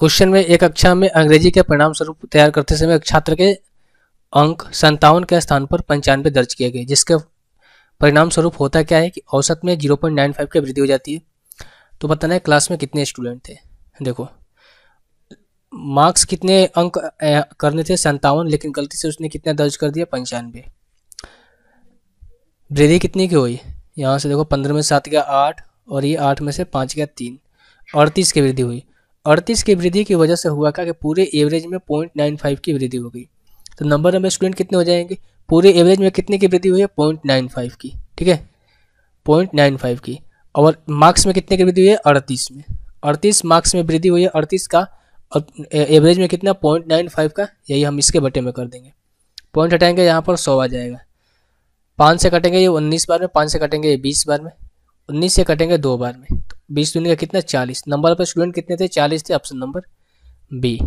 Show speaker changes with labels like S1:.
S1: question में एक कक्षा में अंग्रेजी के परिणाम स्वरूप तैयार करते समय छात्र के अंक संतावन के स्थान पर पंचानवे दर्ज किए गए जिसके परिणाम स्वरूप होता क्या है कि औसत में जीरो पॉइंट नाइन फाइव की वृद्धि हो जाती है तो बताना है क्लास में कितने स्टूडेंट थे देखो मार्क्स कितने अंक करने थे संतावन लेकिन गलती से उसने कितना दर्ज कर दिया पंचानवे वृद्धि कितनी की हुई यहाँ से देखो पंद्रह में सात गया आठ और ये आठ में से पाँच गया तीन अड़तीस की वृद्धि हुई अड़तीस की वृद्धि की वजह से हुआ क्या कि पूरे एवरेज में पॉइंट नाइन फाइव की वृद्धि हो गई तो नंबर नंबर स्टूडेंट कितने हो जाएंगे पूरे एवरेज में कितने की वृद्धि हुई है पॉइंट नाइन फाइव की ठीक है पॉइंट नाइन फाइव की और मार्क्स में कितने की वृद्धि हुई है अड़तीस में अड़तीस मार्क्स में वृद्धि हुई है अड़तीस का और एवरेज में कितना पॉइंट नाइन फाइव का यही हम इसके बटे में कर देंगे पॉइंट हटाएंगे यहाँ पर सौ आ जाएगा पाँच से कटेंगे ये उन्नीस बार में पाँच से कटेंगे ये बीस बार में उन्नीस से कटेंगे दो बार में बीस दुनिया का कितना चालीस नंबर पर स्टूडेंट कितने थे चालीस थे ऑप्शन नंबर बी